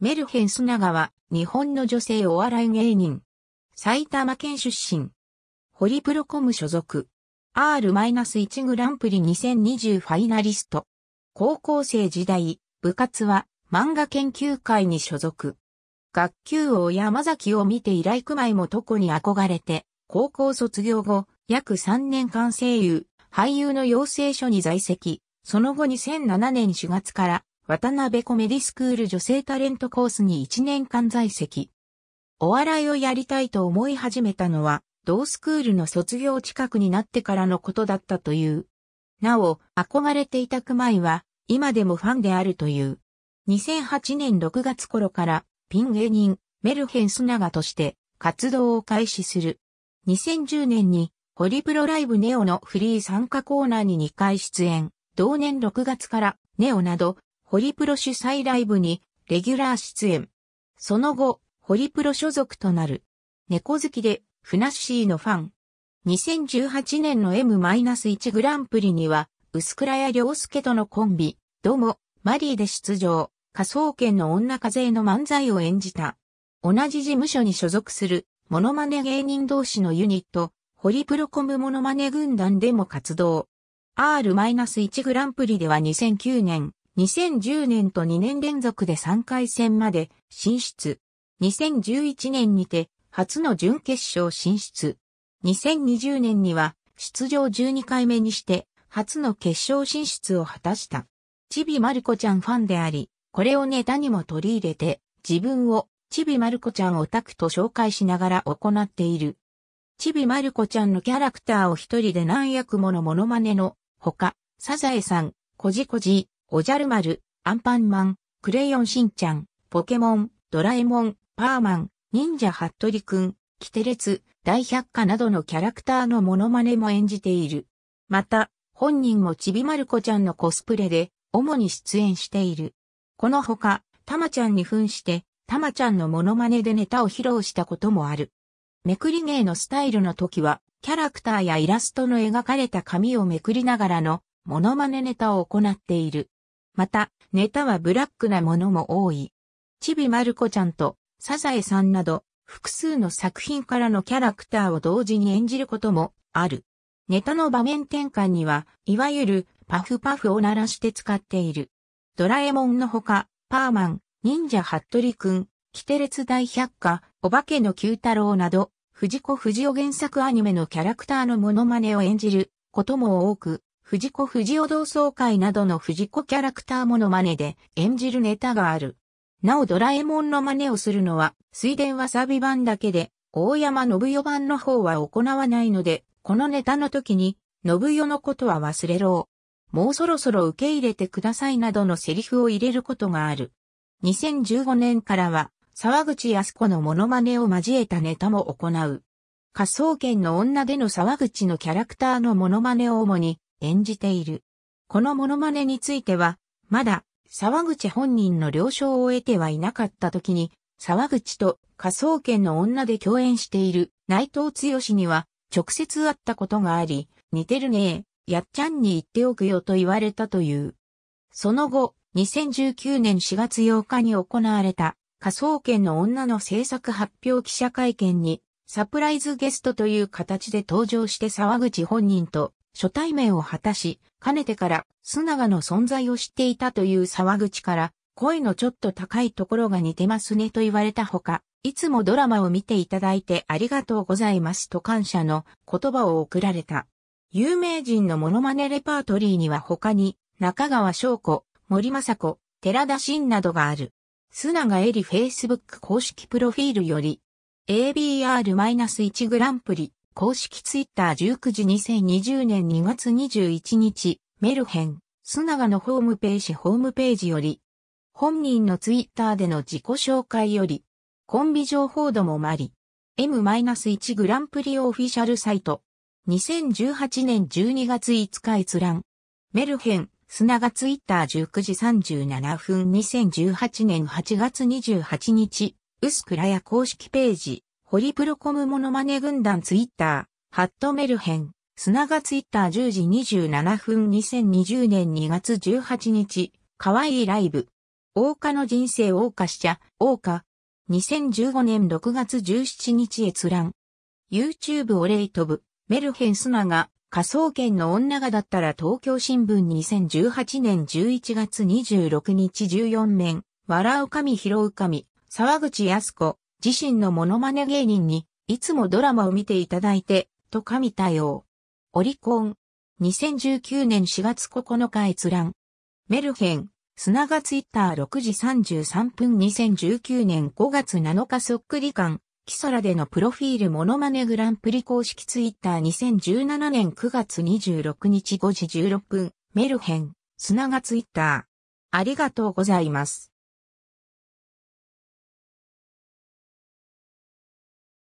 メルヘンスナガは、日本の女性お笑い芸人。埼玉県出身。ホリプロコム所属。R-1 グランプリ2020ファイナリスト。高校生時代、部活は漫画研究会に所属。学級王山崎を見て以来熊井もこに憧れて、高校卒業後、約3年間声優、俳優の養成所に在籍。その後2007年4月から渡辺コメディスクール女性タレントコースに1年間在籍。お笑いをやりたいと思い始めたのは、同スクールの卒業近くになってからのことだったという。なお、憧れていた熊井は、今でもファンであるという。2008年6月頃から、ピン芸人、メルヘンスナガとして、活動を開始する。2010年に、ホリプロライブネオのフリー参加コーナーに2回出演。同年6月から、ネオなど、ホリプロ主催ライブにレギュラー出演。その後、ホリプロ所属となる。猫好きで、ふなっしーのファン。2018年の M-1 グランプリには、薄倉屋良介とのコンビ、どうも、マリーで出場、仮想研の女風の漫才を演じた。同じ事務所に所属する、モノマネ芸人同士のユニット、ホリプロコムモノマネ軍団でも活動。R-1 グランプリでは2009年、2010年と2年連続で3回戦まで進出。2011年にて初の準決勝進出。2020年には出場12回目にして初の決勝進出を果たした。ちびまる子ちゃんファンであり、これをネタにも取り入れて自分をちびまる子ちゃんオタクと紹介しながら行っている。ちびまる子ちゃんのキャラクターを一人で何役ものモノマネのほか、サザエさん、コジコジ、おじゃる丸、アンパンマン、クレヨンしんちゃん、ポケモン、ドラえもん、パーマン、忍者ハットリくん、キテレツ、大百科などのキャラクターのモノマネも演じている。また、本人もちびまる子ちゃんのコスプレで、主に出演している。このほか、たまちゃんに扮して、たまちゃんのモノマネでネタを披露したこともある。めくり芸のスタイルの時は、キャラクターやイラストの描かれた紙をめくりながらの、モノマネネタを行っている。また、ネタはブラックなものも多い。ちびまる子ちゃんとサザエさんなど、複数の作品からのキャラクターを同時に演じることもある。ネタの場面転換には、いわゆるパフパフを鳴らして使っている。ドラえもんのほか、パーマン、忍者ハットリくん、キテレツ大百科、お化けの九太郎など、藤子不二雄原作アニメのキャラクターのモノマネを演じることも多く、藤子藤二同窓会などの藤子キャラクターモノマネで演じるネタがある。なおドラえもんの真似をするのは水田わさび版だけで、大山信代版の方は行わないので、このネタの時に、信代のことは忘れろう。もうそろそろ受け入れてくださいなどのセリフを入れることがある。2015年からは、沢口康子のモノマネを交えたネタも行う。仮想圏の女での沢口のキャラクターのモノマネを主に、演じている。このモノマネについては、まだ、沢口本人の了承を得てはいなかった時に、沢口と仮想研の女で共演している内藤剛には直接会ったことがあり、似てるねえ、やっちゃんに言っておくよと言われたという。その後、2019年4月8日に行われた仮想研の女の制作発表記者会見にサプライズゲストという形で登場して沢口本人と初対面を果たし、かねてから須永の存在を知っていたという沢口から、声のちょっと高いところが似てますねと言われたほか、いつもドラマを見ていただいてありがとうございますと感謝の言葉を送られた。有名人のモノマネレパートリーには他に、中川翔子、森雅子、寺田真などがある。須永エリ Facebook 公式プロフィールより、ABR-1 グランプリ、公式ツイッター19時2020年2月21日、メルヘン、須永のホームページホームページより、本人のツイッターでの自己紹介より、コンビ情報度もまり、M-1 グランプリオフィシャルサイト、2018年12月5日閲覧、メルヘン、砂永ツイッター19時37分2018年8月28日、薄倉屋公式ページ。ホリプロコムモノマネ軍団ツイッター、ハットメルヘン、砂がツイッター10時27分2020年2月18日、かわいいライブ。大花の人生大花しちゃ、大花。2015年6月17日閲覧。YouTube お礼飛ぶ、メルヘン砂が、仮想研の女がだったら東京新聞2018年11月26日14面、笑う神拾う神、沢口康子。自身のモノマネ芸人に、いつもドラマを見ていただいて、と神対応。オリコン。2019年4月9日閲覧。メルヘン。砂がツイッター6時33分2019年5月7日そっくり感。キサラでのプロフィールモノマネグランプリ公式ツイッター2017年9月26日5時16分。メルヘン。砂がツイッター。ありがとうございます。